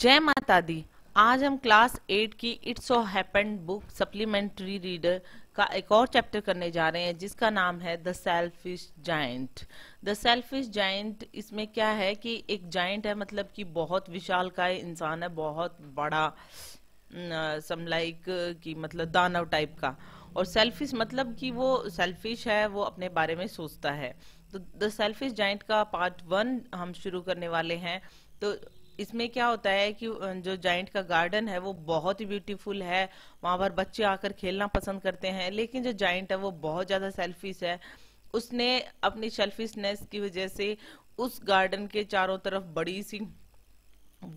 जय माता दी आज हम क्लास एट की it's so happen book supplementary reader का एक और चैप्टर करने जा रहे हैं जिसका नाम है the selfish giant the selfish giant इसमें क्या है कि एक जाइंट है मतलब कि बहुत विशाल का इंसान है बहुत बड़ा समलाइक की मतलब दानव टाइप का और सेल्फिश मतलब कि वो सेल्फिश है वो अपने बारे में सोचता है तो द सेल्फिश जाइंट का पार्ट वन हम शुरू करने वाले हैं तो इसमें क्या होता है कि जो जाइंट का गार्डन है वो बहुत ही ब्यूटीफुल है वहां पर बच्चे आकर खेलना पसंद करते हैं लेकिन जो जाइंट है वो बहुत ज़्यादा सेल्फिश है उसने अपनी सेल्फिशनेस की वजह से उस गार्डन के चारों तरफ बड़ी सी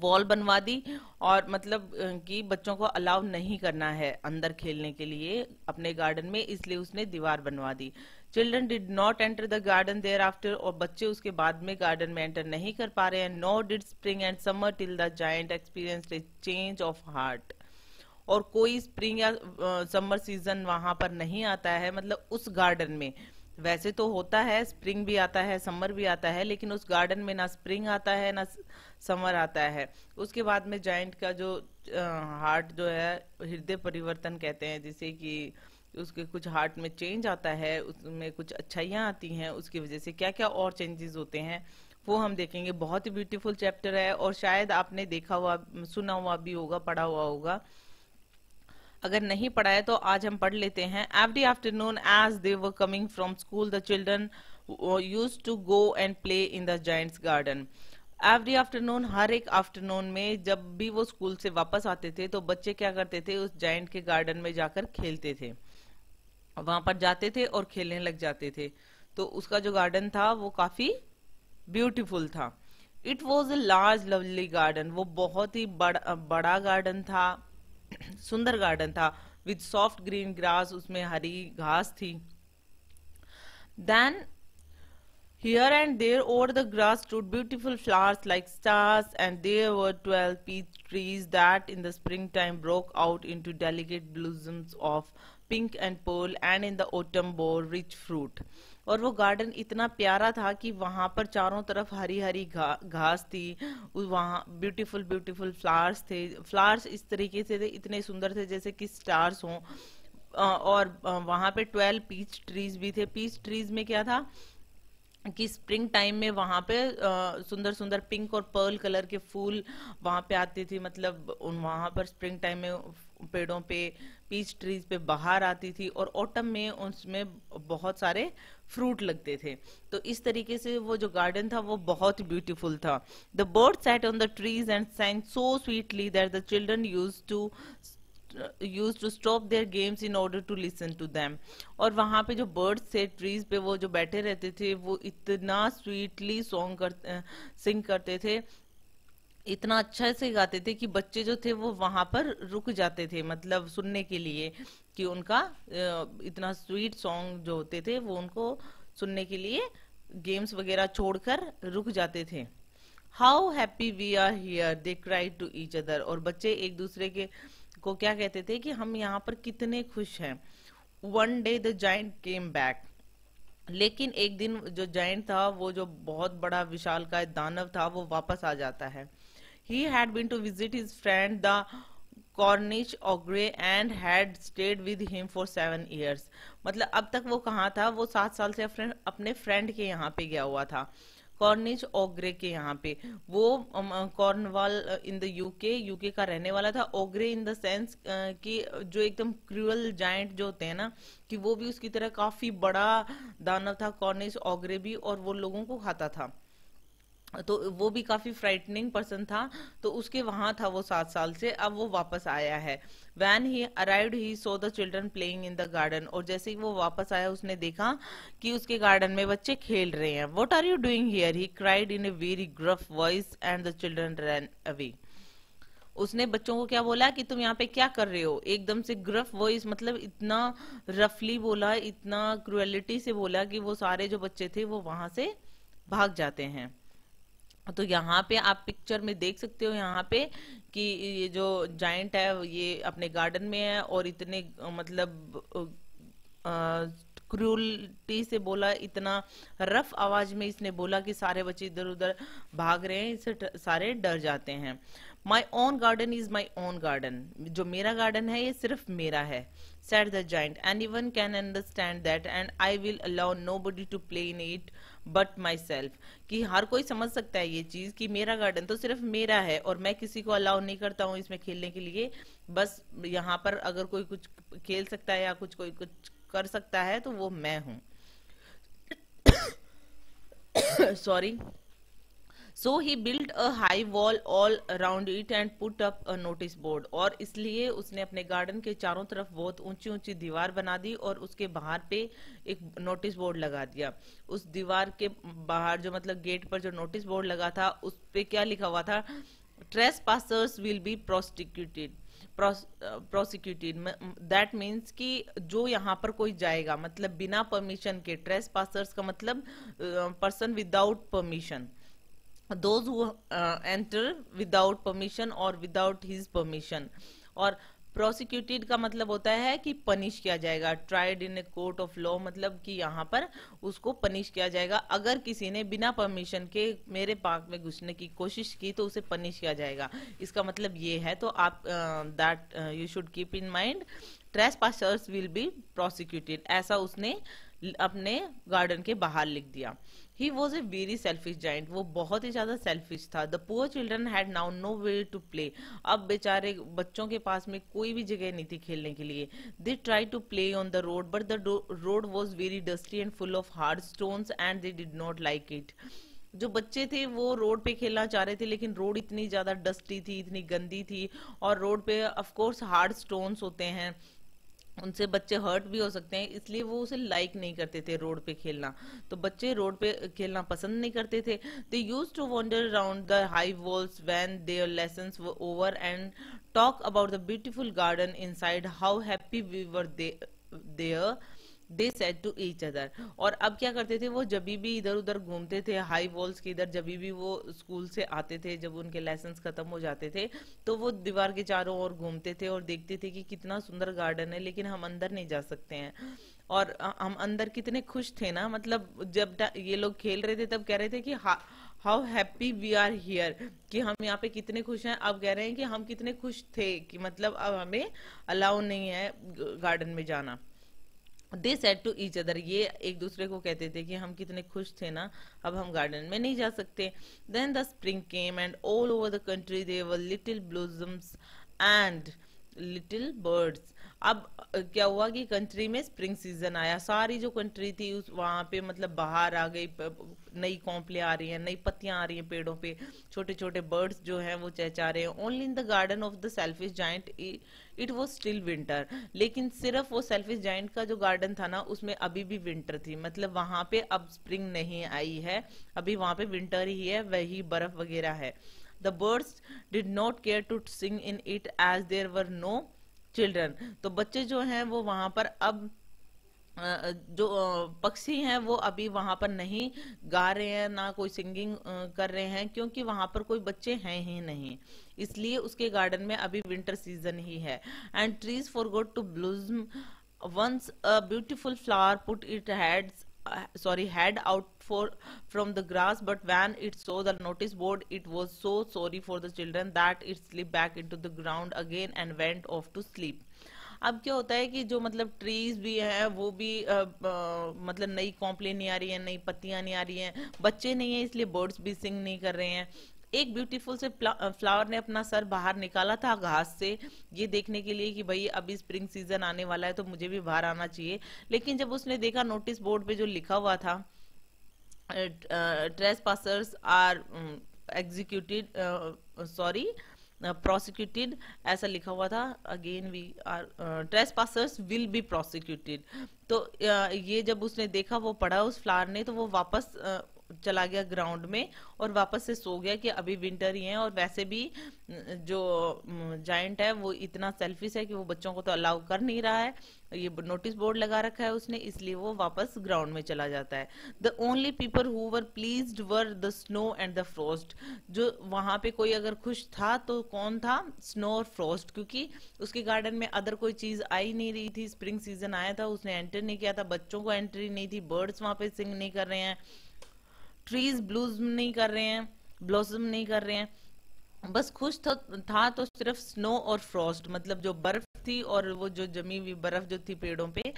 वॉल बनवा दी और मतलब कि बच्चों को अलाउ नहीं करना है अंदर खेलने के लिए अपने गार्डन में इसलिए उसने दीवार बनवा दी children did not enter the garden there after और बच्चे उसके बाद में गार्डन में एंटर नहीं कर पा रहे हैं no did spring and summer till the giant experience a change of heart और कोई स्प्रिंग या समर सीजन वहां पर नहीं आता है मतलब उस गार्डन में वैसे तो होता है स्प्रिंग भी आता है समर भी आता है लेकिन उस गार्डन में ना स्प्रिंग आता है ना समर आता है उसके बाद में जाइंट का जो हार्ट जो है हृदय परिवर्तन कहते हैं जिसे कि उसके कुछ हार्ट में चेंज आता है उसमें कुछ अच्छाइयाँ आती हैं उसकी वजह से क्या क्या और चेंजेस होते हैं वो हम देखेंगे बहुत ही ब्यूटीफुल चैप्टर है और शायद आपने देखा हुआ सुना हुआ भी होगा पढ़ा हुआ होगा अगर नहीं पढ़ा है तो आज हम पढ़ लेते हैं every afternoon as they were coming from school the children used to go and play in the giant's garden every afternoon हर एक आफ्टरनून में जब भी वो स्कूल से वापस आते थे तो बच्चे क्या करते थे उस जॉइंट के गार्डन में जाकर खेलते थे वहां पर जाते थे और खेलने लग जाते थे तो उसका जो गार्डन था वो काफी ब्यूटीफुल था it was a large lovely garden वो बहुत ही बड़, बड़ा गार्डन था सुंदर गार्डन था विद सॉफ्ट ग्रीन ग्रास उसमें हरी घास थी then here and there over the grass stood beautiful flowers like stars and there were twelve peach trees that in the spring time broke out into delicate blossoms of pink and pearl and in the autumn bore rich fruit और वो garden इतना प्यारा था कि वहां पर चारों तरफ हरी हरी घा, घास थी वहाँ ब्यूटीफुल ब्यूटीफुल फ्लावर्स थे फ्लावर्स इस तरीके से थे इतने सुंदर थे जैसे कि स्टार्स हों और वहाँ पे ट्वेल्व पीच ट्रीज भी थे पीच ट्रीज में क्या था कि स्प्रिंग टाइम में वहाँ पे सुंदर सुंदर पिंक और पर्ल कलर के फूल वहाँ पे आते थे मतलब उन वहाँ पर स्प्रिंग टाइम में पेड़ों पे पीच ट्रीज पे बाहर आती थी और ऑटम में उसमें बहुत सारे फ्रूट लगते थे तो इस तरीके से वो जो गार्डन था वो बहुत ब्यूटीफुल था the bird sat on the trees and sang so sweetly that the children used to used to stop their games in order to listen to them और वहाँ पे जो बर्ड्स थे ट्रीज पे वो जो बैठे रहते थे वो इतना स्वीटली सॉन्ग कर सिंग करते थे इतना अच्छा से गाते थे कि बच्चे जो थे वो वहां पर रुक जाते थे मतलब सुनने के लिए कि उनका इतना स्वीट सॉन्ग जो होते थे वो उनको सुनने के लिए गेम्स वगैरह छोड़कर रुक जाते थे how happy we are here they cry to each other और बच्चे एक दूसरे के को क्या कहते थे कि हम यहाँ पर कितने खुश हैं one day the giant came back लेकिन एक दिन जो जाइंट था वो जो बहुत बड़ा विशाल का दानव था वो वापस आ जाता है He had been to visit his friend the Cornish ogre and had stayed with him for seven years मतलब अब तक वो कहाँ था वो सात साल से अपने फ्रेंड के यहाँ पे गया हुआ था कॉर्निश ओग्रे के यहाँ पे वो Cornwall in the UK UK का रहने वाला था ओग्रे इन द सेंस कि जो एकदम क्रूअल जाइंट जो होते हैं ना कि वो भी उसकी तरह काफी बड़ा दानव था कॉर्निश ओग्रे भी और वो लोगों को खाता था तो वो भी काफ़ी फ्राइटनिंग पर्सन था तो उसके वहां था वो सात साल से अब वो वापस आया है when he arrived he saw the children playing in the garden और जैसे ही वो वापस आया उसने देखा कि उसके गार्डन में बच्चे खेल रहे हैं what are you doing here he cried in a very gruff voice and the children run away उसने बच्चों को क्या बोला कि तुम यहाँ पे क्या कर रहे हो एकदम से ग्रफ वॉइस मतलब इतना रफली बोला इतना क्रुएलिटी से बोला कि वो सारे जो बच्चे थे वो वहां से भाग जाते हैं तो यहाँ पे आप पिक्चर में देख सकते हो यहाँ पे कि ये जो जाइंट है ये अपने गार्डन में है और इतने मतलब क्रूल्टी से बोला इतना रफ आवाज में इसने बोला कि सारे बच्चे इधर उधर भाग रहे हैं इससे सारे डर जाते हैं my own garden is my own garden जो मेरा गार्डन है ये सिर्फ मेरा है said the giant anyone can understand that and I will allow nobody to play in it but myself कि हर कोई समझ सकता है ये चीज़ कि मेरा गार्डन तो सिर्फ मेरा है और मैं किसी को अलाउ नहीं करता हूँ इसमें खेलने के लिए बस यहाँ पर अगर कोई कुछ खेल सकता है या कुछ कोई कुछ कर सकता है तो वो मैं हूँ sorry so he built a high wall all around it and put up a notice board और इसलिए उसने अपने गार्डन के चारों तरफ बहुत ऊंची ऊंची दीवार बना दी और उसके बाहर पे एक नोटिस बोर्ड लगा दिया उस दीवार के बाहर जो मतलब गेट पर जो नोटिस बोर्ड लगा था उस पे क्या लिखा हुआ था trespassers will be prosecuted prosecuted that means कि जो यहाँ पर कोई जाएगा मतलब बिना परमिशन के ट्रेस पासर्स का मतलब person without permission those who uh, enter without permission or without his permission और प्रोसिक्यूटेड का मतलब होता है कि पनिश किया जाएगा tried in a court of law मतलब कि यहाँ पर उसको पनिश किया जाएगा अगर किसी ने बिना परमिशन के मेरे पार्क में घुसने की कोशिश की तो उसे पनिश किया जाएगा इसका मतलब ये है तो आप that you should keep in mind trespassers will be prosecuted ऐसा उसने अपने गार्डन के बाहर लिख दिया he was a very selfish giant वो बहुत ही ज्यादा सेल्फिश था the poor children had now no way to play अब बेचारे बच्चों के पास में कोई भी जगह नहीं थी खेलने के लिए they try to play on the road but the road was very dusty and full of hard stone and they did not like it जो बच्चे थे वो रोड पे खेलना चाह रहे थे लेकिन रोड इतनी ज्यादा डस्टी थी इतनी गंदी थी और रोड पे ऑफ कोर्स हार्ड स्टोन्स होते हैं उनसे बच्चे हर्ट भी हो सकते हैं इसलिए वो उसे लाइक नहीं करते थे रोड पे खेलना तो बच्चे रोड पे खेलना पसंद नहीं करते थे they used to wander around the high walls when their lesson over and talk about the beautiful garden inside how happy we were there they said to each other और अब क्या करते थे वो जब भी इधर उधर घूमते थे हाई वॉल्स के इधर जब भी वो स्कूल से आते थे जब उनके लेसन खत्म हो जाते थे तो वो दीवार के चारों ओर घूमते थे और देखते थे कि कितना सुंदर गार्डन है लेकिन हम अंदर नहीं जा सकते हैं और हम अंदर कितने खुश थे ना मतलब जब ये लोग खेल रहे थे तब कह रहे थे कि how happy we are here कि हम यहाँ पे कितने खुश हैं अब कह रहे हैं कि हम कितने खुश थे कि मतलब अब हमें अलाउ नहीं है गार्डन में जाना they said to each other ये एक दूसरे को कहते थे कि हम कितने खुश थे ना अब हम गार्डन में नहीं जा सकते then the spring came and all over the country there were little blossoms and little birds अब क्या हुआ कि कंट्री में स्प्रिंग सीजन आया सारी जो कंट्री थी उस वहां पे मतलब बाहर आ गई नई कॉम्पले आ रही हैं नई पत्तियां आ रही हैं पेड़ों पे छोटे छोटे बर्ड्स जो हैं वो चहचा रहे हैं only in the garden of the selfish giant it was still winter लेकिन सिर्फ वो सेल्फिश जाइंट का जो गार्डन था ना उसमें अभी भी विंटर थी मतलब वहां पे अब स्प्रिंग नहीं आई है अभी वहां पे विंटर ही है वही बर्फ वगैरह है the birds did not care to sing in it as there were no children तो बच्चे जो हैं वो वहां पर अब जो पक्षी हैं वो अभी वहां पर नहीं गा रहे हैं ना कोई सिंगिंग कर रहे हैं क्योंकि वहां पर कोई बच्चे हैं ही नहीं इसलिए उसके गार्डन में अभी विंटर सीजन ही है and trees forgot to blossom once a beautiful flower put it heads sorry head out for from the grass but when it saw the notice board it was so sorry for the children that it slipped back into the ground again and went off to sleep अब क्या होता है कि जो मतलब trees भी हैं वो भी आ, आ, मतलब नई कॉम्प्लेन नहीं आ रही है नई पत्तियां नहीं आ रही हैं बच्चे नहीं है इसलिए बर्ड्स भी सिंग नहीं कर रहे हैं एक ब्यूटीफुल से फ्लावर ने अपना सर बाहर निकाला था घास से ये देखने के लिए कि भाई अभी स्प्रिंग सीजन आने वाला है तो मुझे भी बाहर आना चाहिए लेकिन जब उसने देखा नोटिस बोर्ड पे जो लिखा हुआ था trespassers are um, executed uh, sorry prosecuted uh, ऐसा लिखा हुआ था again we are trespassers will be prosecuted तो uh, ये जब उसने देखा वो पढ़ा उस फ्लार ने तो वो वापस चला गया ग्राउंड में और वापस से सो गया कि अभी विंटर ही है और वैसे भी जो जाइंट है वो इतना सेल्फिश है कि वो बच्चों को तो अलाउ कर नहीं रहा है ये नोटिस बोर्ड लगा रखा है उसने इसलिए वो वापस ग्राउंड में चला जाता है the only people who were pleased were the snow and the frost जो वहां पे कोई अगर खुश था तो कौन था स्नो और फ्रोस्ट क्योंकि उसके गार्डन में अदर कोई चीज आई नहीं रही थी स्प्रिंग सीजन आया था उसने एंटर नहीं किया था बच्चों को एंट्री नहीं थी बर्ड्स वहां पे सिंग नहीं कर रहे हैं ट्रीज ब्लूजम नहीं कर रहे हैं ब्लॉसम नहीं कर रहे हैं बस खुश था, था तो सिर्फ स्नो और फ्रॉस्ट मतलब जो बर्फ थी और वो जो जमी हुई बर्फ जो थी पेड़ों पे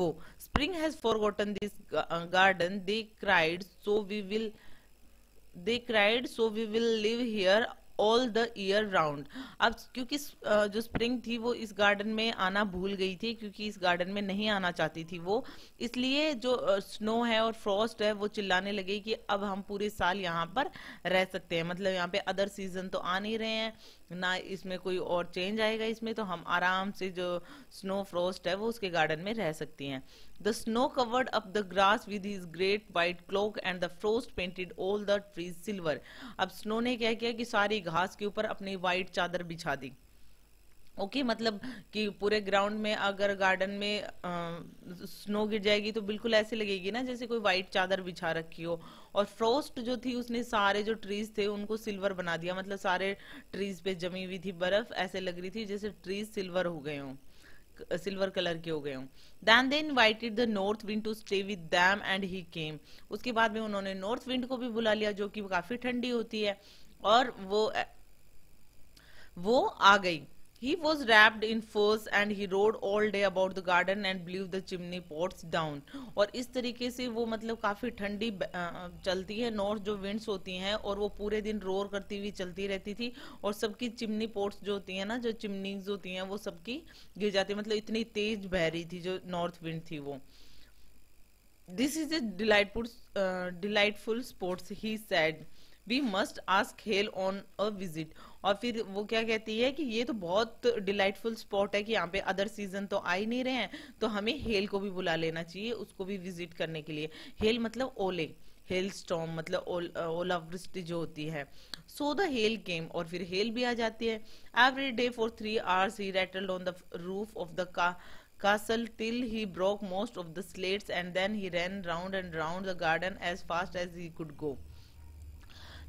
वो spring has forgotten this garden they cried so we will they cried so we will live here all the year round अब क्योंकि जो स्प्रिंग थी वो इस गार्डन में आना भूल गई थी क्योंकि इस गार्डन में नहीं आना चाहती थी वो इसलिए जो स्नो है और फ्रॉस्ट है वो चिल्लाने लगी कि अब हम पूरे साल यहाँ पर रह सकते हैं मतलब यहाँ पे अदर सीजन तो आ नहीं रहे हैं ना इसमें कोई और चेंज आएगा इसमें तो हम आराम से जो स्नो फ्रोस्ट है वो उसके गार्डन में रह सकती हैं the snow covered up the grass with his great white cloak and the frost painted all the trees silver अब स्नो ने क्या किया कि सारी घास के ऊपर अपनी वाइट चादर बिछा दी ओके okay, मतलब कि पूरे ग्राउंड में अगर गार्डन में आ, स्नो गिर जाएगी तो बिल्कुल ऐसे लगेगी ना जैसे कोई वाइट चादर बिछा रखी हो और फ्रोस्ट जो थी उसने सारे जो ट्रीज थे उनको सिल्वर बना दिया मतलब सारे ट्रीज पे जमी हुई थी बर्फ ऐसे लग रही थी जैसे ट्रीज सिल्वर हो गए हों सिल्वर कलर के हो गए हों then they invited the north wind to stay with them and he came उसके बाद में उन्होंने नॉर्थ विंड को भी बुला लिया जो कि काफी ठंडी होती है और वो वो आ गई He was wrapped in furs and he rode all day about the garden and blew the chimney pots down. और इस तरीके से वो मतलब काफी ठंडी चलती है नॉर्थ जो विंड्स होती हैं और वो पूरे दिन रोर करती हुई चलती रहती थी और सबकी चिमनी पोट्स जो होती हैं ना जो चिमनीज होती हैं वो सबकी गिर जाती है मतलब इतनी तेज बह रही थी जो नॉर्थ विंड थी वो this is a delightful delightful sports he said we must ask hail on a visit और फिर वो क्या कहती है कि ये तो बहुत डिलाइटफुल स्पॉट है कि यहाँ पे अदर सीजन तो आ ही नहीं रहे हैं तो हमें हेल को भी बुला लेना चाहिए उसको भी विजिट करने के लिए हेल मतलब ओले हेल स्टॉम मतलब ओलावृष्टि uh, जो होती है सो द हेल केम और फिर हेल भी आ जाती है every day for three hours he rattled on the roof of the का castle till he broke most of the slates and then he ran round and round the garden as fast as he could go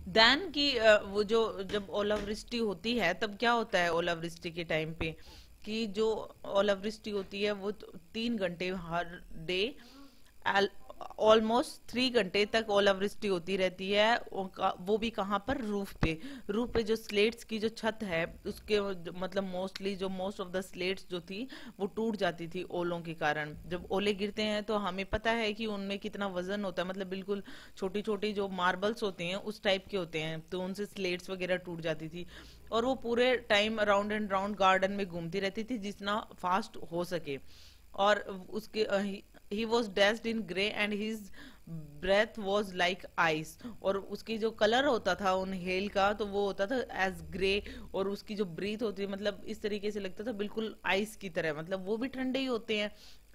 then की वो जो जब ओलावृष्टि होती है तब क्या होता है ओलावृष्टि के टाइम पे कि जो ओलावृष्टि होती है वो तीन घंटे हर डे ऑलमोस्ट थ्री घंटे तक ओलावृष्टि होती रहती है वो भी कहाँ पर रूफ पे रूफ पे जो स्लेट्स की जो छत है उसके मतलब मोस्टली जो मोस्ट ऑफ द स्लेट्स जो थी वो टूट जाती थी ओलों के कारण जब ओले गिरते हैं तो हमें पता है कि उनमें कितना वजन होता है मतलब बिल्कुल छोटी छोटी जो मार्बल्स होते हैं उस टाइप के होते हैं तो उनसे स्लेट्स वगैरह टूट जाती थी और वो पूरे time round and round garden में घूमती रहती थी जितना फास्ट हो सके और उसके he was dressed in grey and his breath was like ice और उसकी जो कलर होता था उन हेल का तो वो होता था एज ग्रे और उसकी जो ब्रीथ होती है मतलब इस तरीके से लगता था बिल्कुल आइस की तरह मतलब वो भी ठंडे ही होते हैं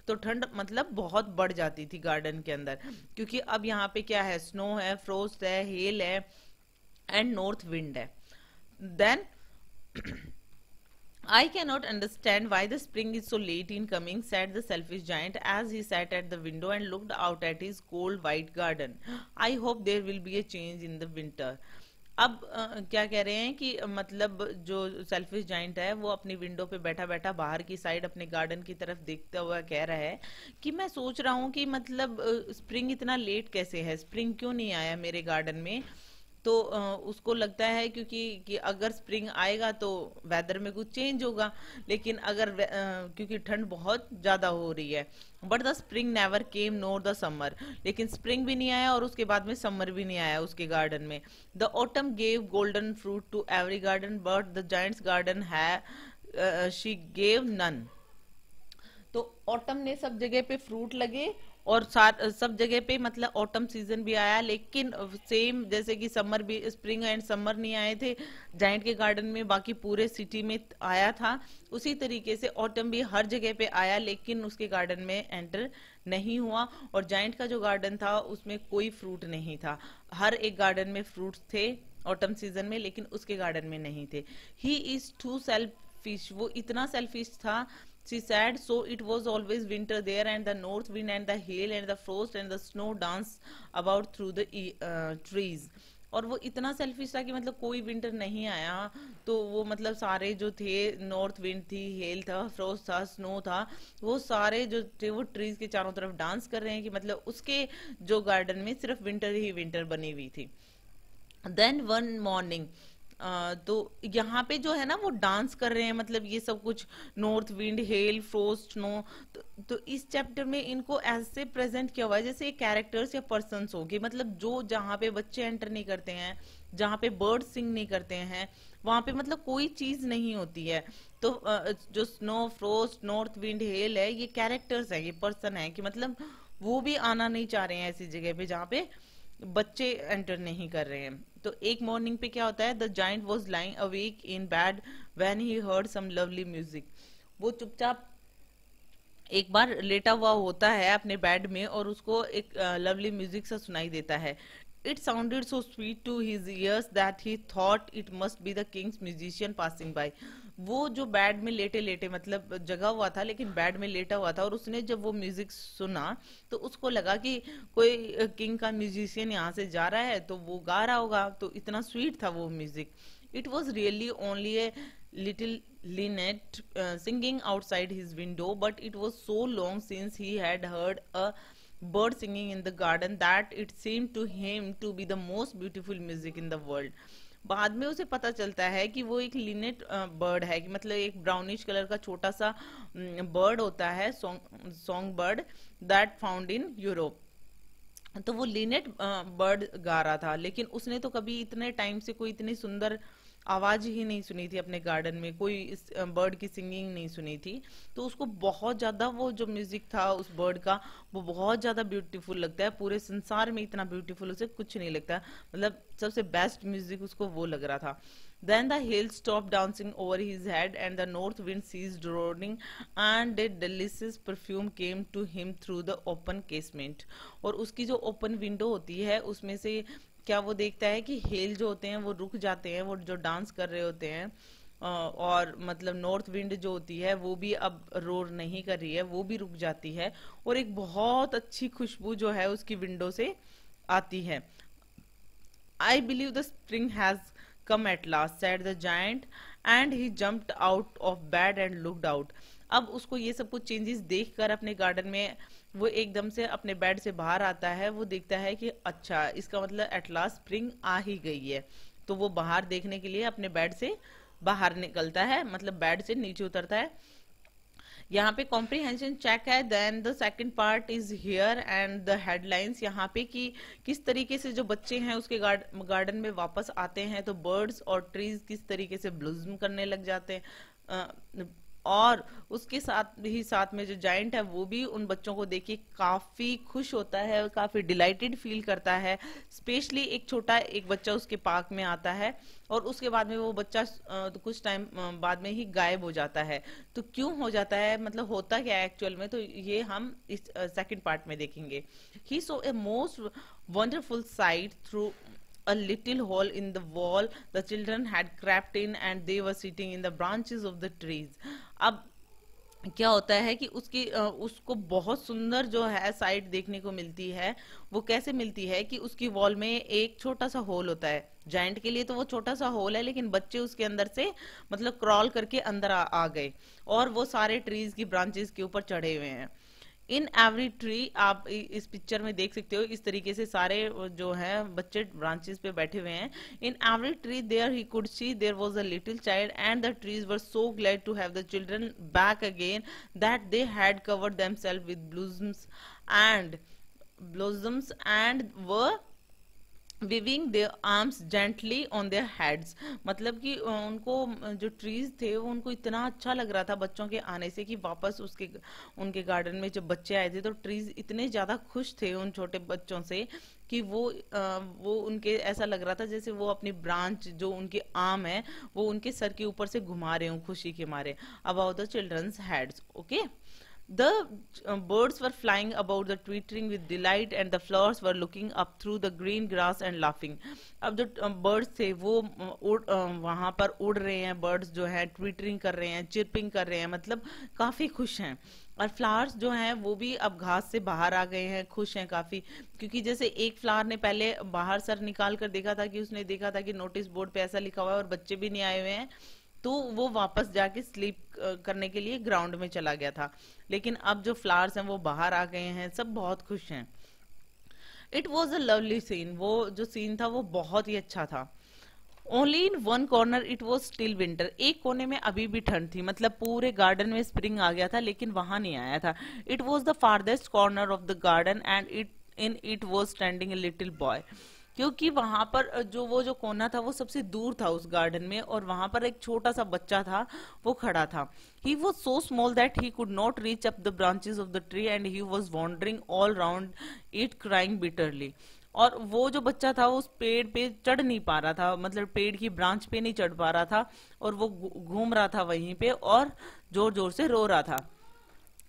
तो ठंड मतलब बहुत बढ़ जाती थी गार्डन के अंदर क्योंकि अब यहाँ पे क्या है स्नो है फ्रोस्ट है हेल है एंड नॉर्थ विंड है then I cannot understand why the spring is so late in coming, said the selfish giant as he sat at the window and looked out at his cold white garden. I hope there will be a change in the winter. अब आ, क्या कह रहे हैं कि मतलब जो selfish giant है वो अपनी विंडो पे बैठा बैठा बाहर की साइड अपने गार्डन की तरफ देखता हुआ कह रहा है कि मैं सोच रहा हूँ कि मतलब स्प्रिंग इतना लेट कैसे है स्प्रिंग क्यों नहीं आया मेरे गार्डन में तो उसको लगता है क्योंकि कि अगर स्प्रिंग आएगा तो वेदर में कुछ चेंज होगा लेकिन अगर क्योंकि ठंड बहुत ज़्यादा हो रही है but the spring never came nor the summer लेकिन स्प्रिंग भी नहीं आया और उसके बाद में समर भी नहीं आया उसके गार्डन में the autumn gave golden fruit to every garden but the giant's garden है शी गेव नन तो ऑटम ने सब जगह पे फ्रूट लगे और सब जगह पे मतलब ऑटम सीजन भी आया लेकिन सेम जैसे कि समर भी स्प्रिंग एंड समर नहीं आए थे जाइंट के गार्डन में बाकी पूरे सिटी में आया था उसी तरीके से ऑटम भी हर जगह पे आया लेकिन उसके गार्डन में एंटर नहीं हुआ और जाइंट का जो गार्डन था उसमें कोई फ्रूट नहीं था हर एक गार्डन में फ्रूट थे ऑटम सीजन में लेकिन उसके गार्डन में नहीं थे he is too selfish वो इतना सेल्फिश था She said, So it was always winter there, and the north wind and the hail and the frost and the snow dance about through the e, uh, trees. और वो इतना selfish था कि मतलब कोई विंटर नहीं आया तो वो मतलब सारे जो थे नॉर्थ विंड थी हेल था फ्रोस्ट था स्नो था वो सारे जो थे वो ट्रीज के चारों तरफ डांस कर रहे हैं कि मतलब उसके जो गार्डन में सिर्फ विंटर ही विंटर बनी हुई थी देन वन मॉर्निंग तो यहाँ पे जो है ना वो डांस कर रहे हैं मतलब ये सब कुछ नॉर्थ विंड हेल फ्रोस्ट नो तो, तो इस चैप्टर में इनको ऐसे प्रेजेंट किया हुआ है जैसे कैरेक्टर्स या पर्सनस होगी मतलब जो जहाँ पे बच्चे एंटर नहीं करते हैं जहाँ पे बर्ड सिंग नहीं करते हैं वहां पे मतलब कोई चीज नहीं होती है तो जो snow frost north wind hail है ये कैरेक्टर्स है ये पर्सन है कि मतलब वो भी आना नहीं चाह रहे हैं ऐसी जगह पे जहाँ पे बच्चे एंटर नहीं कर रहे हैं तो एक मॉर्निंग पे क्या होता है the giant was lying awake in bed when he heard some lovely music वो चुपचाप एक बार लेटा हुआ होता है अपने बेड में और उसको एक लवली म्यूजिक सा सुनाई देता है it sounded so sweet to his ears that he thought it must be the king's musician passing by वो जो बेड में लेटे लेटे मतलब जगा हुआ था लेकिन बेड में लेटा हुआ था और उसने जब वो म्यूजिक सुना तो उसको लगा कि कोई किंग का म्यूजिशियन यहाँ से जा रहा है तो वो गा रहा होगा तो इतना स्वीट था वो music it was really only a little linnet singing outside his window but it was so long since he had heard a bird singing in the garden that it seem to him to be the most beautiful music in the world बाद में उसे पता चलता है कि वो एक Lynette bird है कि मतलब एक ब्राउनिश कलर का छोटा सा बर्ड होता है song bird that found in Europe तो वो लिनेट बर्ड गा रहा था लेकिन उसने तो कभी इतने टाइम से कोई इतनी सुंदर आवाज़ ही नहीं सुनी थी अपने गार्डन में कोई इस बर्ड की सिंगिंग नहीं सुनी थी तो उसको बहुत ज़्यादा वो जो म्यूज़िक था उस बर्ड का वो बहुत ज़्यादा ब्यूटीफुल लगता है पूरे संसार में इतना ब्यूटीफुल उसे कुछ नहीं लगता मतलब सबसे बेस्ट म्यूज़िक उसको वो लग रहा था Then the hail stopped dancing over his head, and the north wind ceased roaring, and a delicious perfume came to him through the open casement. और उसकी जो open window होती है उसमें से क्या वो देखता है कि हेल जो होते हैं वो रुक जाते हैं वो जो डांस कर रहे होते हैं और मतलब नॉर्थ विंड जो होती है वो भी अब रोर नहीं कर रही है वो भी रुक जाती है और एक बहुत अच्छी खुशबू जो है उसकी विंडो से आती है I believe the spring has come at last said the giant and he jumped out of bed and looked out अब उसको ये सब कुछ चेंजेस देखकर अपने गार्डन में वो एकदम से अपने बेड से बाहर आता है वो देखता है कि अच्छा इसका मतलब एट लास्ट स्प्रिंग आ ही गई है तो वो बाहर देखने के लिए अपने बेड से बाहर निकलता है मतलब बेड से नीचे उतरता है यहाँ पे कॉम्प्रीहेंशन चेक है then the second part is here and the headlines यहाँ पे कि किस तरीके से जो बच्चे हैं उसके गार्डन में वापस आते हैं तो बर्ड्स और ट्रीज किस तरीके से ब्लूज करने लग जाते हैं और उसके साथ ही साथ में जो जाइंट है वो भी उन बच्चों को देख के काफ़ी खुश होता है काफ़ी डिलाइटेड फील करता है स्पेशली एक छोटा एक बच्चा उसके पार्क में आता है और उसके बाद में वो बच्चा तो कुछ टाइम बाद में ही गायब हो जाता है तो क्यों हो जाता है मतलब होता क्या है एक्चुअल में तो ये हम इस सेकेंड पार्ट में देखेंगे he saw a most wonderful sight through a little hole in the wall the children had crept in and they were sitting in the branches of the trees अब क्या होता है कि उसकी उसको बहुत सुंदर जो है साइट देखने को मिलती है वो कैसे मिलती है कि उसकी वॉल में एक छोटा सा होल होता है जाइंट के लिए तो वो छोटा सा होल है लेकिन बच्चे उसके अंदर से मतलब क्रॉल करके अंदर आ, आ गए और वो सारे ट्रीज की ब्रांचेस के ऊपर चढ़े हुए हैं इन एवरी ट्री आप इस पिक्चर में देख सकते हो इस तरीके से सारे जो हैं बच्चे ब्रांचेस पे बैठे हुए हैं in every tree there he could see there was a little child and the trees were so glad to have the children back again that they had covered themselves with blossoms and blossoms and were waving the arms gently on their heads मतलब कि उनको जो trees थे वो उनको इतना अच्छा लग रहा था बच्चों के आने से कि वापस उसके उनके गार्डन में जब बच्चे आए थे तो ट्रीज इतने ज़्यादा खुश थे उन छोटे बच्चों से कि वो आ, वो उनके ऐसा लग रहा था जैसे वो अपनी ब्रांच जो उनके आम है वो उनके सर के ऊपर से घुमा रहे हूँ खुशी के मारे about the children's heads okay The um, birds were flying about, the twittering with delight, and the flowers were looking up through the green grass and laughing. अब जो बर्ड्स um, थे वो um, उड़ um, वहाँ पर उड़ रहे हैं birds जो है ट्विटरिंग कर रहे हैं chirping कर रहे हैं मतलब काफ़ी खुश हैं और फ्लावर्स जो हैं वो भी अब घास से बाहर आ गए हैं खुश हैं काफ़ी क्योंकि जैसे एक फ्लावर ने पहले बाहर सर निकाल कर देखा था कि उसने देखा था कि नोटिस बोर्ड पे ऐसा लिखा हुआ है और बच्चे भी नहीं आए हुए हैं तो वो वापस जाके स्लीप करने के लिए ग्राउंड में चला गया था लेकिन अब जो फ्लावर्स हैं वो बाहर आ गए हैं सब बहुत खुश हैं it was a lovely scene वो जो सीन था वो बहुत ही अच्छा था only in one corner it was still winter एक कोने में अभी भी ठंड थी मतलब पूरे गार्डन में स्प्रिंग आ गया था लेकिन वहां नहीं आया था it was the farthest corner of the garden and it in it was standing a little boy क्योंकि वहां पर जो वो जो कोना था वो सबसे दूर था उस गार्डन में और वहां पर एक छोटा सा बच्चा था वो खड़ा था he was so small that he could not reach up the branches of the tree and he was wandering all round it crying bitterly और वो जो बच्चा था वो उस पेड़ पे चढ़ नहीं पा रहा था मतलब पेड़ की ब्रांच पे नहीं चढ़ पा रहा था और वो घूम रहा था वहीं पे और जोर जोर से रो रहा था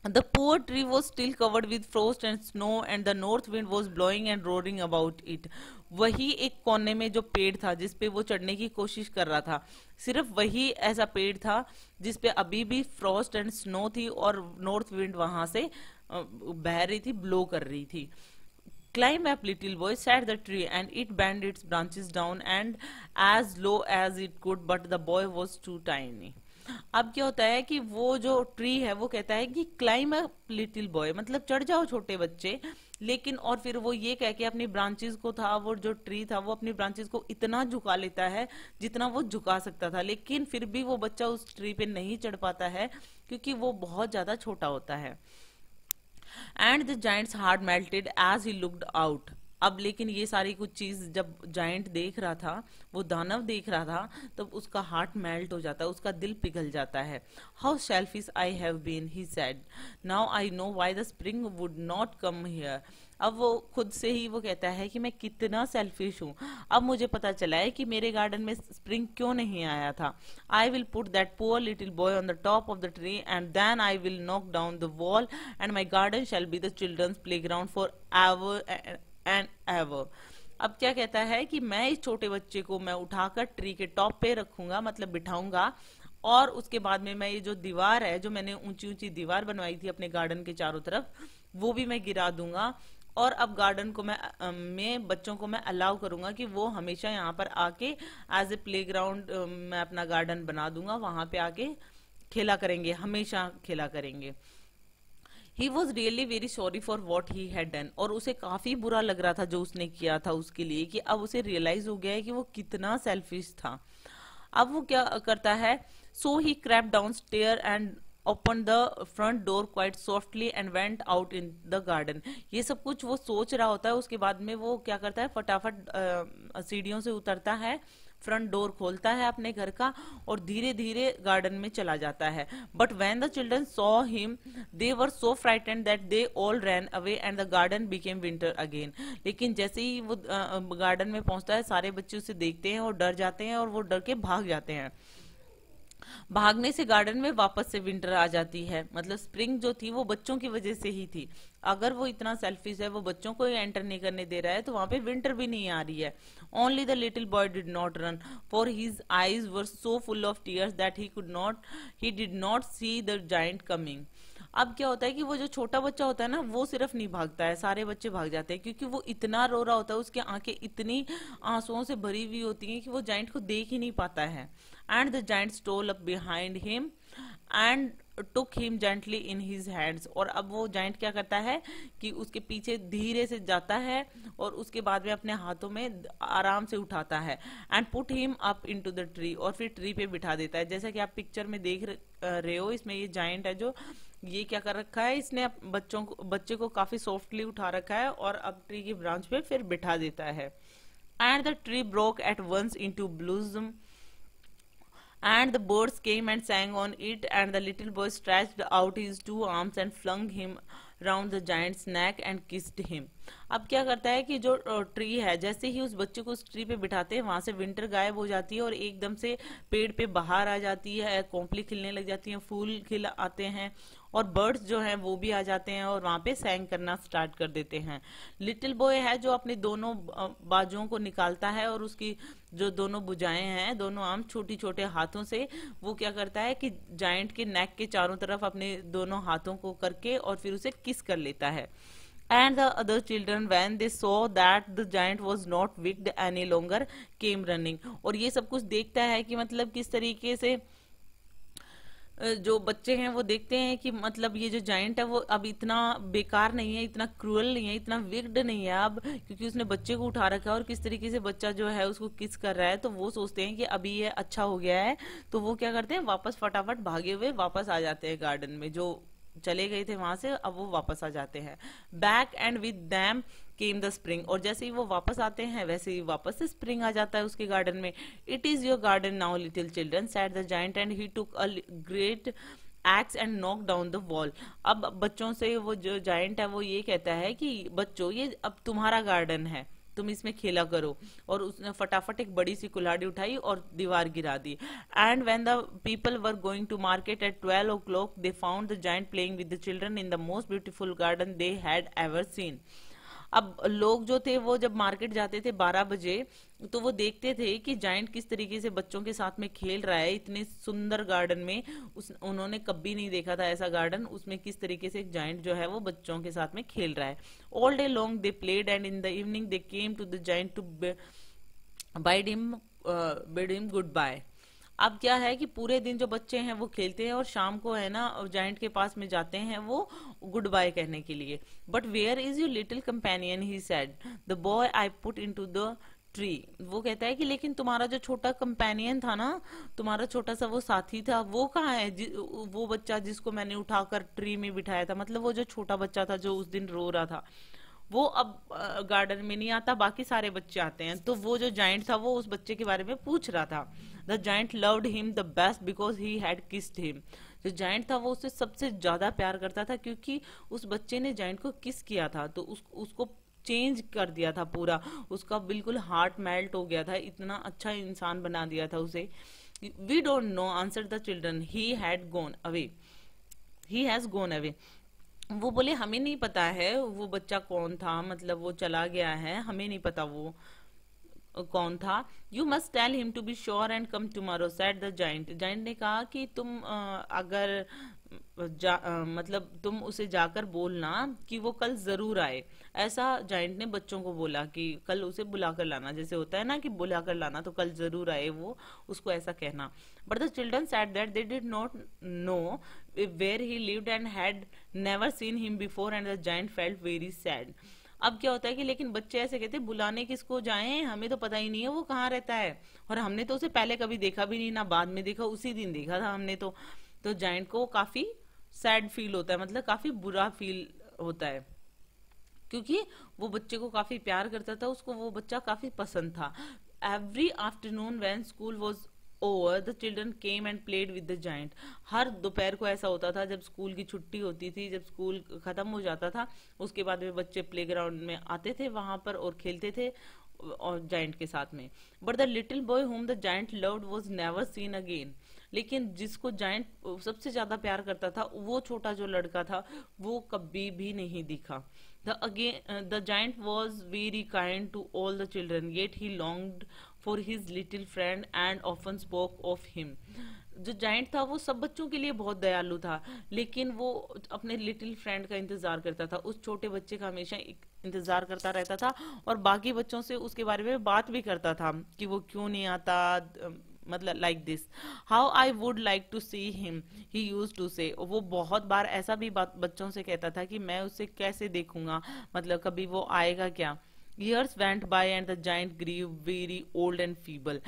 the poor tree was still covered with frost and snow and the north wind was blowing and roaring about it वही एक कोने में जो पेड़ था जिसपे वो चढ़ने की कोशिश कर रहा था सिर्फ वही ऐसा पेड़ था जिसपे अभी भी फ्रॉस्ट एंड स्नो थी और नॉर्थ विंड वहां से बह रही थी ब्लो कर रही थी climb up little boy said the tree and it bent its branches down and as low as it could but the boy was too tiny अब क्या होता है कि वो जो ट्री है वो कहता है कि क्लाइम अप लिटिल बॉय मतलब चढ़ जाओ छोटे बच्चे लेकिन और फिर वो ये कह के अपनी ब्रांचेस को था वो जो ट्री था वो अपनी ब्रांचेस को इतना झुका लेता है जितना वो झुका सकता था लेकिन फिर भी वो बच्चा उस ट्री पे नहीं चढ़ पाता है क्योंकि वो बहुत ज्यादा छोटा होता है and the giant's heart melted as he looked out अब लेकिन ये सारी कुछ चीज जब जाइंट देख रहा था वो दानव देख रहा था तब उसका हार्ट मेल्ट हो जाता है उसका दिल पिघल जाता है how selfish I have been he said now I know why the spring would not come here अब वो खुद से ही वो कहता है कि मैं कितना सेल्फिश हूँ अब मुझे पता चला है कि मेरे गार्डन में स्प्रिंग क्यों नहीं आया था I will put that poor little boy on the top of the tree and then I will knock down the wall and my garden shall be the children's playground for ever and ever अब क्या कहता है कि मैं इस छोटे बच्चे को मैं उठाकर ट्री के टॉप पे रखूंगा मतलब बिठाऊंगा और उसके बाद में मैं ये जो दीवार है जो मैंने ऊंची ऊंची दीवार बनवाई थी अपने गार्डन के चारों तरफ वो भी मैं गिरा दूंगा और अब गार्डन को मैं मैं बच्चों को मैं अलाउ करूंगा कि वो हमेशा यहाँ पर आके एज ए प्ले मैं अपना गार्डन बना दूंगा वहां पे आके खेला करेंगे हमेशा खेला करेंगे he was really very sorry for what he had done और उसे काफी बुरा लग रहा था जो उसने किया था उसके लिए कि अब उसे रियलाइज हो गया है कि वो कितना सेल्फिश था अब वो क्या करता है so he crept down stair and open the front door quite softly and went out in the garden ये सब कुछ वो सोच रहा होता है उसके बाद में वो क्या करता है फटाफट सीढ़ियों से उतरता है फ्रंट डोर खोलता है अपने घर का और धीरे धीरे गार्डन में चला जाता है but when the children saw him they were so frightened that they all ran away and the garden became winter again लेकिन जैसे ही वो गार्डन में पहुंचता है सारे बच्चे उसे देखते हैं और डर जाते हैं और वो डर के भाग जाते हैं भागने से गार्डन में वापस से विंटर आ जाती है मतलब स्प्रिंग जो थी वो बच्चों की वजह से ही थी अगर वो इतना सेल्फिश है वो बच्चों को एंटर नहीं करने दे रहा है तो वहां पे विंटर भी नहीं आ रही है only the little boy did not run for his eyes were so full of tears that he could not he did not see the giant coming अब क्या होता है कि वो जो छोटा बच्चा होता है ना वो सिर्फ नहीं भागता है सारे बच्चे भाग जाते हैं क्योंकि वो इतना रो रहा होता है उसकी आंखें इतनी आंसुओं से भरी हुई होती हैं कि वो जाइंट को देख ही नहीं पाता है and the giant stole up behind him and took him gently in his hands और अब वो जाइंट क्या करता है कि उसके पीछे धीरे से जाता है और उसके बाद में अपने हाथों में आराम से उठाता है and put him up into the tree और फिर ट्री पे बिठा देता है जैसा कि आप पिक्चर में देख रहे हो इसमें ये जाइंट है जो ये क्या कर रखा है इसने बच्चों को बच्चे को काफी सॉफ्टली उठा रखा है और अब ट्री की ब्रांच पे फिर बिठा देता है and the tree broke at once into blossom and the birds came and sang on it and the little boy stretch out his two arms and flung him round the giant's neck and kissed him अब क्या करता है कि जो tree है जैसे ही उस बच्चे को उस ट्री पे बिठाते हैं वहां से विंटर गायब हो जाती है और एकदम से पेड़ पे बाहर आ जाती है कोंपली खिलने लग जाती है फूल खिल आते हैं और बर्ड्स जो हैं वो भी आ जाते हैं और वहाँ पे सैंग करना स्टार्ट कर देते हैं लिटिल बॉय है जो अपने दोनों बाजुओं को निकालता है और उसकी जो दोनों बुझाएं हैं दोनों आम छोटी छोटे हाथों से वो क्या करता है कि जाइंट के नेक के चारों तरफ अपने दोनों हाथों को करके और फिर उसे किस कर लेता है and the other children when they saw that the giant was not wicked any longer came running और ये सब कुछ देखता है कि मतलब किस तरीके से जो बच्चे हैं वो देखते हैं कि मतलब ये जो जाइंट है वो अब इतना बेकार नहीं है इतना क्रूअल नहीं है इतना विग्ड नहीं है अब क्योंकि उसने बच्चे को उठा रखा है और किस तरीके से बच्चा जो है उसको किस कर रहा है तो वो सोचते हैं कि अभी ये अच्छा हो गया है तो वो क्या करते हैं वापस फटाफट भागे हुए वापस आ जाते हैं गार्डन में जो चले गए थे वहां से अब वो वापस आ जाते हैं back and with them came the spring और जैसे ही वो वापस आते हैं वैसे ही वापस से स्प्रिंग आ जाता है उसके गार्डन में it is your garden now little children said the giant and he took a great axe and knock down the wall अब बच्चों से वो जो जाइंट है वो ये कहता है कि बच्चों ये अब तुम्हारा गार्डन है तुम इसमें खेला करो और उसने फटाफट एक बड़ी सी कुल्हाड़ी उठाई और दीवार गिरा दी and when the people were going to market at twelve o'clock they found the giant playing with the children in the most beautiful garden they had ever seen अब लोग जो थे वो जब मार्केट जाते थे बारह बजे तो वो देखते थे कि जाइंट किस तरीके से बच्चों के साथ में खेल रहा है इतने सुंदर गार्डन में उस उन्होंने कभी नहीं देखा था ऐसा गार्डन उसमें किस तरीके से जाइंट जो है वो बच्चों के साथ में खेल रहा है all day long they played and in the evening they came to the giant to bide him bid him goodbye अब क्या है कि पूरे दिन जो बच्चे हैं वो खेलते हैं और शाम को है ना जाइंट के पास में जाते हैं वो गुड बाय कहने के लिए but where is you little companion he said the boy I put into the tree वो कहता है कि लेकिन तुम्हारा जो छोटा कंपेनियन था ना तुम्हारा छोटा सा वो साथी था वो कहाँ है वो बच्चा जिसको मैंने उठाकर ट्री में बिठाया था मतलब वो जो छोटा बच्चा था जो उस दिन रो रहा था वो अब गार्डन में नहीं आता बाकी सारे बच्चे आते हैं तो वो जो जाइंट था वो उस बच्चे के बारे में पूछ रहा था the giant loved him the best because he had kissed him जो जाइंट था वो उसे सबसे ज़्यादा प्यार करता था क्योंकि उस बच्चे ने जाइंट को किस किया था तो उस उसको चेंज कर दिया था पूरा उसका बिल्कुल हार्ट मेल्ट हो गया था इतना अच्छा इंसान बना दिया था उसे we don't know answer the children he had gone away he has gone away वो बोले हमें नहीं पता है वो बच्चा कौन था मतलब वो चला गया है हमें नहीं पता वो कौन था you must tell him to be sure and come tomorrow said the giant giant ने कहा कि तुम आ, अगर जा, आ, मतलब तुम उसे जाकर बोलना कि वो कल जरूर आए ऐसा जाइंट ने बच्चों को बोला कि कल उसे बुलाकर लाना जैसे होता है ना कि बुलाकर लाना तो कल जरूर आए वो उसको ऐसा कहना but the children said that they did not know where he lived and had never seen him before and the giant felt very sad अब क्या होता है कि लेकिन बच्चे ऐसे कहते बुलाने किसको जाए हमें तो पता ही नहीं है वो कहाँ रहता है और हमने तो उसे पहले कभी देखा भी नहीं ना बाद में देखा उसी दिन देखा था हमने तो तो जाइंट को काफी सैड फील होता है मतलब काफी बुरा फील होता है क्योंकि वो बच्चे को काफी प्यार करता था उसको वो बच्चा काफी पसंद था every afternoon when school was over the children came and played with the giant हर दोपहर को ऐसा होता था जब स्कूल की छुट्टी होती थी जब स्कूल खत्म हो जाता था उसके बाद में बच्चे प्ले ग्राउंड में आते थे वहां पर और खेलते थे और जाइंट के साथ में but the little boy whom the giant loved was never seen again लेकिन जिसको जाइंट सबसे ज्यादा प्यार करता था वो छोटा जो लड़का था वो कभी भी नहीं दिखा the again the giant was very kind to all the children yet he long for his little friend and often spoke of him जो जाइंट था वो सब बच्चों के लिए बहुत दयालु था लेकिन वो अपने लिटिल फ्रेंड का इंतजार करता था उस छोटे बच्चे का हमेशा इंतजार करता रहता था और बाकी बच्चों से उसके बारे में बात भी करता था कि वो क्यों नहीं आता मतलब like this how I would like to see him he use to say वो बहुत बार ऐसा भी बच्चों से कहता था कि मैं उसे कैसे देखूंगा मतलब कभी वो आएगा क्या Years went by and the giant grew very old and feeble.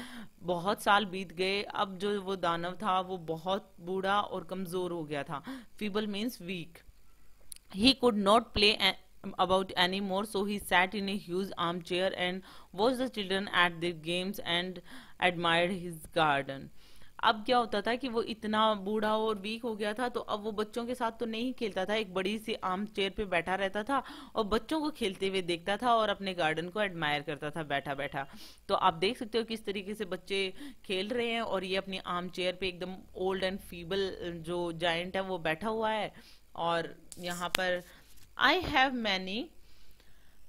बहुत साल बीत गए अब जो वो दानव था वो बहुत बूढ़ा और कमजोर हो गया था feeble means weak. He could not play about anymore so he sat in a huge armchair and watched the children at their games and admired his garden. अब क्या होता था कि वो इतना बूढ़ा और वीक हो गया था तो अब वो बच्चों के साथ तो नहीं खेलता था एक बड़ी सी आम चेयर पे बैठा रहता था और बच्चों को खेलते हुए देखता था और अपने गार्डन को एडमायर करता था बैठा बैठा तो आप देख सकते हो किस तरीके से बच्चे खेल रहे हैं और ये अपनी आम चेयर पे एकदम ओल्ड एंड फीबल जो जाइंट है वो बैठा हुआ है और यहाँ पर आई हैव मैनी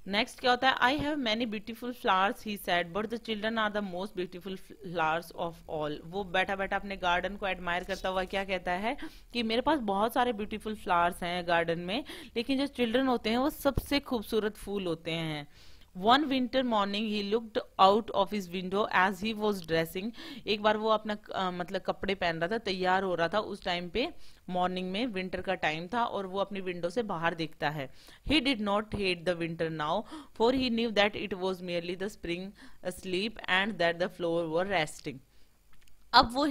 नेक्स्ट क्या होता है I have many beautiful flowers he said but the children are the most beautiful flowers of all वो बैठा बैठा अपने गार्डन को एडमायर करता हुआ क्या कहता है कि मेरे पास बहुत सारे ब्यूटीफुल फ्लावर्स हैं गार्डन में लेकिन जो चिल्ड्रन होते हैं वो सबसे खूबसूरत फूल होते हैं one winter morning he looked out of his window as he was dressing एक बार वो अपना आ, मतलब कपड़े पहन रहा था तैयार हो रहा था उस टाइम पे मॉर्निंग में विंटर का टाइम था और वो अपनी विंडो से बाहर देखता है he did not hate the winter now for he knew that it was merely the spring sleep and that the flowers were resting अब वो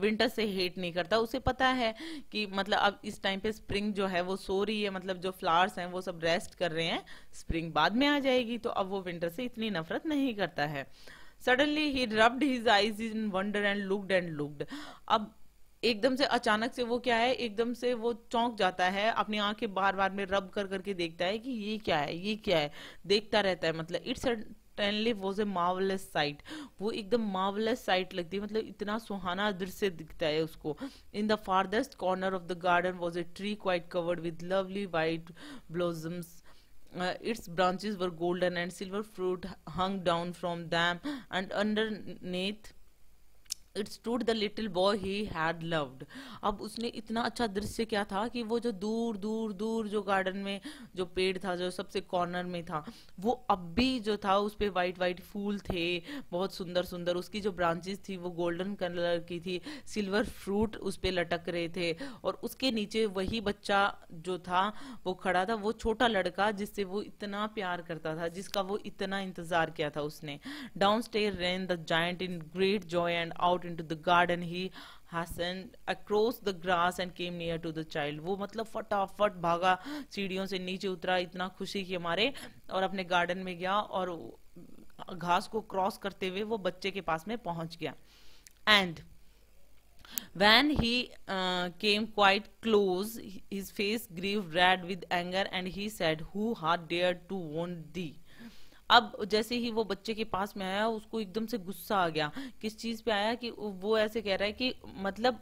विंटर से हेट नहीं करता उसे पता है कि मतलब अब इस टाइम पे स्प्रिंग जो है वो सो रही है मतलब जो फ्लावर्स हैं वो सब रेस्ट कर रहे हैं स्प्रिंग बाद में आ जाएगी तो अब वो विंटर से इतनी नफरत नहीं करता है suddenly he rubbed his eyes in wonder and looked and looked अब एकदम से अचानक से वो क्या है एकदम से वो चौंक जाता है अपनी आंखें बार बार में रब कर करके देखता है कि ये क्या है ये क्या है देखता रहता है मतलब it certainly was a marvellous sight वो एकदम मावलेस साइट लगती है मतलब इतना सुहाना दृश्य दिखता है उसको in the farthest corner of the garden was a tree quite covered with lovely white blossoms its branches were golden and silver fruit hung down from them and underneath it stood the little boy he had loved अब उसने इतना अच्छा दृश्य क्या था कि वो जो दूर दूर दूर जो गार्डन में जो पेड़ था जो सबसे कॉर्नर में था वो अब भी जो था उस पर वाइट वाइट फूल थे बहुत सुंदर सुंदर उसकी जो ब्रांचेस थी वो गोल्डन कलर की थी सिल्वर फ्रूट उस पर लटक रहे थे और उसके नीचे वही बच्चा जो था वो खड़ा था वो छोटा लड़का जिससे वो इतना प्यार करता था जिसका वो इतना इंतजार किया था उसने downstairs ran the giant in great joy and out into the garden he hastened across the grass and came near to the child wo matlab fatafat bhaga seedhiyon se niche utra itna khushi के मारे aur apne garden mein gaya aur घास ko cross karte hue wo bacche ke paas mein pahunch gaya and When he uh, came quite close, his face grew red with anger, and he said, Who had dared to wound thee? अब जैसे ही वो बच्चे के पास में आया उसको एकदम से गुस्सा आ गया किस चीज पे आया कि वो ऐसे कह रहा है कि मतलब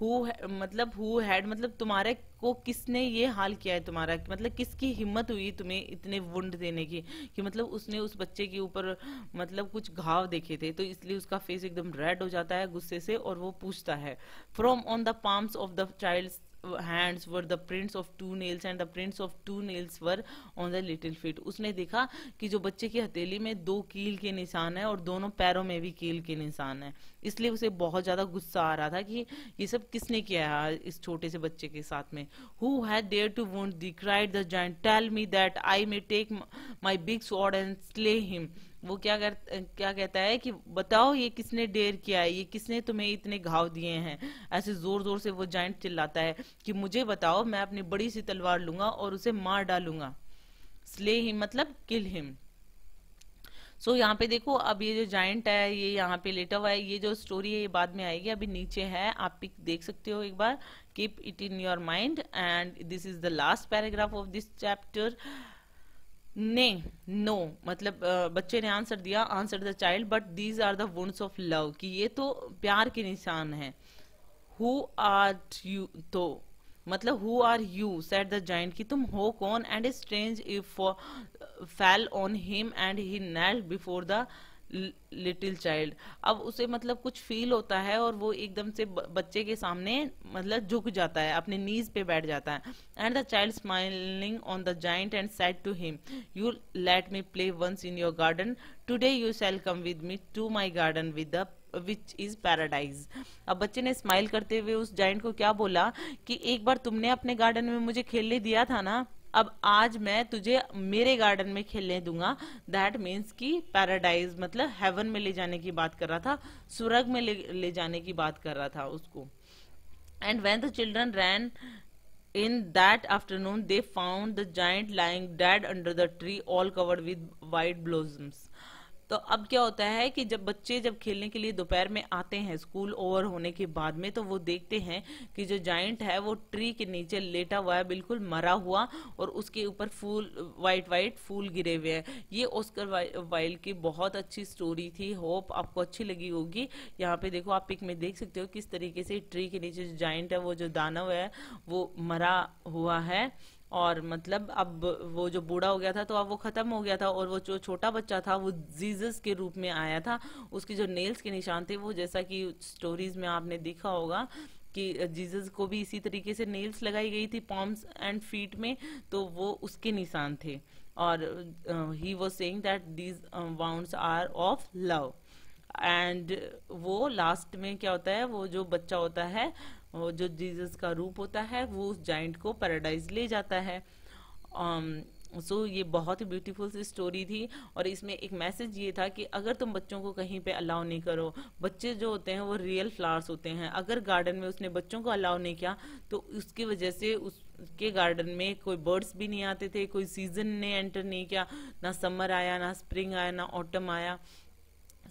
हु मतलब हु हैड मतलब तुम्हारे को किसने ये हाल किया है तुम्हारा मतलब किसकी हिम्मत हुई तुम्हें इतने वुंड देने की कि मतलब उसने उस बच्चे के ऊपर मतलब कुछ घाव देखे थे तो इसलिए उसका फेस एकदम रेड हो जाता है गुस्से से और वो पूछता है from on the palms of the child hands were the prints of two nails and the prints of two nails were on the little feet उसने देखा कि जो बच्चे की हथेली में दो कील के निशान है और दोनों पैरों में भी कील के निशान है इसलिए उसे बहुत ज्यादा गुस्सा आ रहा था कि ये सब किसने किया है इस छोटे से बच्चे के साथ में who hath dared to wound thee cried the giant tell me that I may take my big sword and slay him वो क्या कर क्या कहता है कि बताओ ये किसने डेर किया है ये किसने तुम्हें इतने घाव दिए हैं ऐसे जोर जोर से वो जाइंट चिल्लाता है कि मुझे बताओ मैं अपनी बड़ी सी तलवार लूंगा और उसे मार डालूंगा स्ले हिम मतलब किल हिम सो यहाँ पे देखो अब ये जो जाइंट है ये यहाँ पे लेटा हुआ है ये जो स्टोरी है ये बाद में आएगी अभी नीचे है आप पिक देख सकते हो एक बार keep it in your mind and this is the last paragraph of this chapter ने नो मतलब बच्चे ने आंसर दिया answer the child but these are the wounds of love कि ये तो प्यार के निशान है हु आर यू तो मतलब who are you said the giant कि तुम हो कौन and strange if fell on him and he knelt before the little child अब उसे मतलब कुछ फील होता है और वो एकदम से बच्चे के सामने मतलब झुक जाता है अपने नीज पे बैठ जाता है and the child smiling on the giant and said to him you let me play once in your garden today you shall come with me to my garden with the which is paradise अब बच्चे ने smile करते हुए उस giant को क्या बोला कि एक बार तुमने अपने गार्डन में मुझे खेलने दिया था ना अब आज मैं तुझे मेरे गार्डन में खेलने दूंगा दैट मीन्स कि पैराडाइज मतलब हेवन में ले जाने की बात कर रहा था सुरग में ले, ले जाने की बात कर रहा था उसको and when the children ran in that afternoon they found the giant lying dead under the tree all covered with white blossoms तो अब क्या होता है कि जब बच्चे जब खेलने के लिए दोपहर में आते हैं स्कूल ओवर होने के बाद में तो वो देखते हैं कि जो जाइंट है वो ट्री के नीचे लेटा हुआ है बिल्कुल मरा हुआ और उसके ऊपर फूल वाइट वाइट फूल गिरे हुए हैं ये ओस्कर वाइल्ड की बहुत अच्छी स्टोरी थी होप आपको अच्छी लगी होगी यहाँ पे देखो आप पिक में देख सकते हो किस तरीके से ट्री के नीचे जो जाइंट है वो जो दानव है वो मरा हुआ है और मतलब अब वो जो बूढ़ा हो गया था तो अब वो ख़त्म हो गया था और वो जो छोटा बच्चा था वो जीजस के रूप में आया था उसके जो नेल्स के निशान थे वो जैसा कि स्टोरीज में आपने देखा होगा कि जीसस को भी इसी तरीके से नेल्स लगाई गई थी पॉम्स एंड फीट में तो वो उसके निशान थे और he was saying that these wounds are of love and वो लास्ट में क्या होता है वो जो बच्चा होता है uh, और जो जीसस का रूप होता है वो उस जाइंट को पैराडाइज ले जाता है सो um, so, ये बहुत ही ब्यूटीफुल सी स्टोरी थी और इसमें एक मैसेज ये था कि अगर तुम बच्चों को कहीं पे अलाउ नहीं करो बच्चे जो होते हैं वो रियल फ्लावर्स होते हैं अगर गार्डन में उसने बच्चों को अलाउ नहीं किया तो उसकी वजह से उसके गार्डन में कोई बर्ड्स भी नहीं आते थे कोई सीजन ने एंटर नहीं किया ना समर आया ना स्प्रिंग आया ना ऑटम आया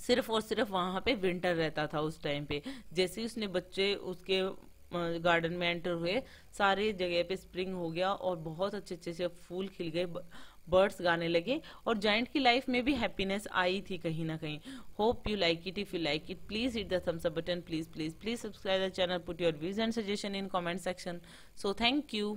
सिर्फ और सिर्फ वहाँ पे विंटर रहता था उस टाइम पे जैसे ही उसने बच्चे उसके गार्डन में एंटर हुए सारे जगह पे स्प्रिंग हो गया और बहुत अच्छे अच्छे से फूल खिल गए बर्ड्स गाने लगे और जाइंट की लाइफ में भी हैप्पीनेस आई थी कहीं ना कहीं hope you like it if you like it please hit the thumbs up button please please please subscribe the channel put your views and suggestion in comment section so thank you